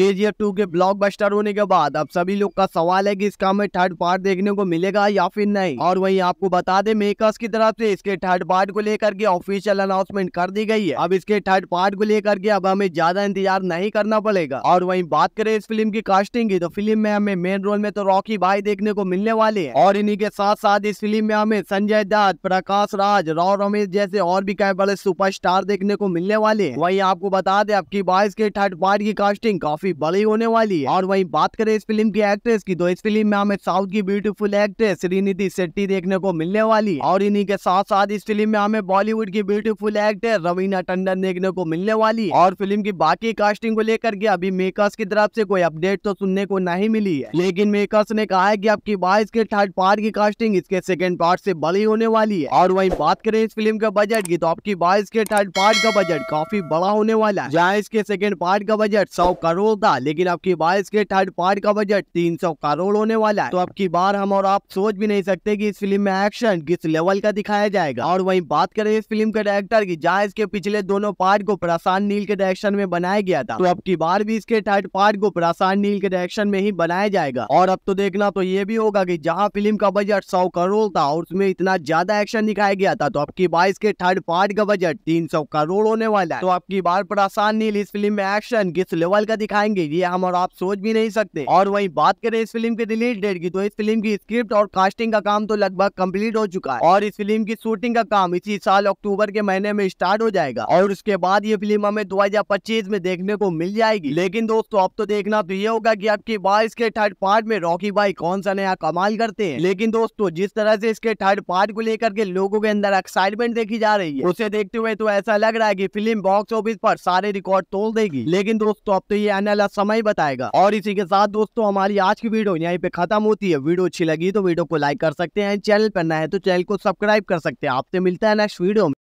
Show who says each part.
Speaker 1: के G F two के blockbuster होने के बाद अब सभी लोग का सवाल है कि इसका हमें थर्ड पार्ट देखने को मिलेगा या फिर नहीं और वहीं आपको बता दे मेकर्स की तरफ से इसके थर्ड पार्ट को लेकर के ऑफिशियल अनाउंसमेंट कर दी गई है अब इसके थर्ड पार्ट को लेकर के अब हमें ज्यादा इंतजार नहीं करना पड़ेगा और वही बात करें इस फिल्म की कास्टिंग की तो फिल्म में हमें मेन रोल में तो रॉकी भाई देखने को मिलने वाले है और इन्हीं के साथ साथ इस फिल्म में हमें संजय दत्त प्रकाश राज राव रमेश जैसे और भी कई बड़े सुपर देखने को मिलने वाले है वही आपको बता दे अब की बाईस के थर्ड पार्ट की कास्टिंग काफी काफी बड़ी होने वाली है और वही बात करें इस फिल्म की एक्ट्रेस की तो इस फिल्म में हमें साउथ की ब्यूटीफुल एक्ट्रेस श्रीनिधि शेट्टी देखने को मिलने वाली है और इन्हीं के साथ साथ इस फिल्म में हमें बॉलीवुड की ब्यूटीफुल एक्टर रवीना टंडन देखने को मिलने वाली है और फिल्म की बाकी कास्टिंग को लेकर के अभी मेकर्स की तरफ से कोई अपडेट तो सुनने को नहीं मिली है लेकिन मेकर्स ने कहा है की आपकी बाईस के थर्ड पार्ट की कास्टिंग इसके सेकेंड पार्ट से बड़ी होने वाली है और वही बात करें इस फिल्म का बजट की तो आपकी बाईस के थर्ड पार्ट का बजट काफी बड़ा होने वाला है जहाँ इसके सेकेंड पार्ट का बजट सौ करोड़ होता लेकिन आपकी बारिश के थर्ड पार्ट का बजट तीन सौ करोड़ होने वाला है तो आपकी बार हम और आप सोच भी नहीं सकते की इस फिल्म में एक्शन किस लेवल का दिखाया जाएगा और वही बात करें इस फिल्म के डायरेक्टर की जहाँ इसके पिछले दोनों पार्ट को प्रशांत नील के डायरेक्शन में बनाया गया था तो अब की बार भी इसके थर्ड पार्ट को प्रशांत नील के डायरेक्शन में ही बनाया जाएगा और अब तो देखना तो ये भी होगा की जहाँ फिल्म का बजट सौ करोड़ था और उसमें इतना ज्यादा एक्शन दिखाया गया था तो अब की बार इसके थर्ड पार्ट का बजट तीन सौ करोड़ होने वाला है तो अब की बार प्रशांत नील इस फिल्म में एक्शन किस लेवल का दिखाया दिखाएंगे ये हम और आप सोच भी नहीं सकते और वही बात करें इस फिल्म के रिलीज डेट की तो इस फिल्म की स्क्रिप्ट और कास्टिंग का काम तो लगभग कम्प्लीट हो चुका है और इस फिल्म की शूटिंग का काम इसी साल अक्टूबर के महीने में स्टार्ट हो जाएगा और उसके बाद ये फिल्म हमें दो में देखने को मिल जाएगी लेकिन दोस्तों अब तो देखना तो ये होगा की आपकी बाईस के थर्ड पार्ट में रॉकी भाई कौन सा नया कमाल करते हैं लेकिन दोस्तों जिस तरह से इसके थर्ड पार्ट को लेकर के लोगों के अंदर एक्साइटमेंट देखी जा रही है उसे देखते हुए तो ऐसा लग रहा है की फिल्म बॉक्स ऑफिस पर सारे रिकॉर्ड तोड़ देगी लेकिन दोस्तों अब तो ये आने वाला समय बताएगा और इसी के साथ दोस्तों हमारी आज की वीडियो यहीं पे खत्म होती है वीडियो अच्छी लगी तो वीडियो को लाइक कर सकते हैं चैनल पर नए है तो चैनल को सब्सक्राइब कर सकते हैं आपसे मिलता है नेक्स्ट वीडियो में